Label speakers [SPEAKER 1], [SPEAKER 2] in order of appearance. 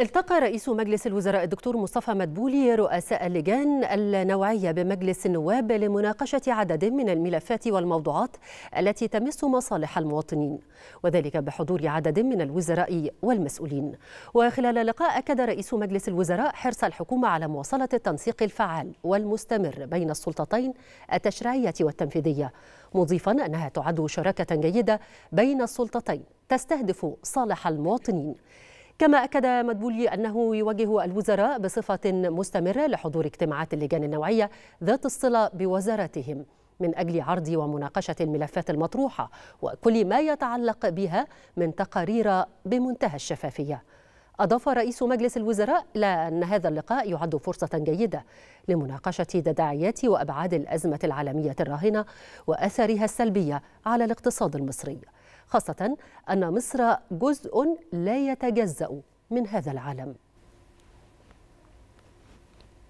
[SPEAKER 1] التقى رئيس مجلس الوزراء الدكتور مصطفى مدبولي رؤساء اللجان النوعية بمجلس النواب لمناقشة عدد من الملفات والموضوعات التي تمس مصالح المواطنين وذلك بحضور عدد من الوزراء والمسؤولين وخلال اللقاء أكد رئيس مجلس الوزراء حرص الحكومة على مواصلة التنسيق الفعال والمستمر بين السلطتين التشريعية والتنفيذية مضيفا أنها تعد شراكة جيدة بين السلطتين تستهدف صالح المواطنين كما أكد مدبولي أنه يواجه الوزراء بصفة مستمرة لحضور اجتماعات اللجان النوعية ذات الصلة بوزارتهم من أجل عرض ومناقشة الملفات المطروحة وكل ما يتعلق بها من تقارير بمنتهى الشفافية أضاف رئيس مجلس الوزراء إلى أن هذا اللقاء يعد فرصة جيدة لمناقشة تداعيات وأبعاد الأزمة العالمية الراهنة وأثرها السلبية على الاقتصاد المصري خاصة أن مصر جزء لا يتجزأ من هذا العالم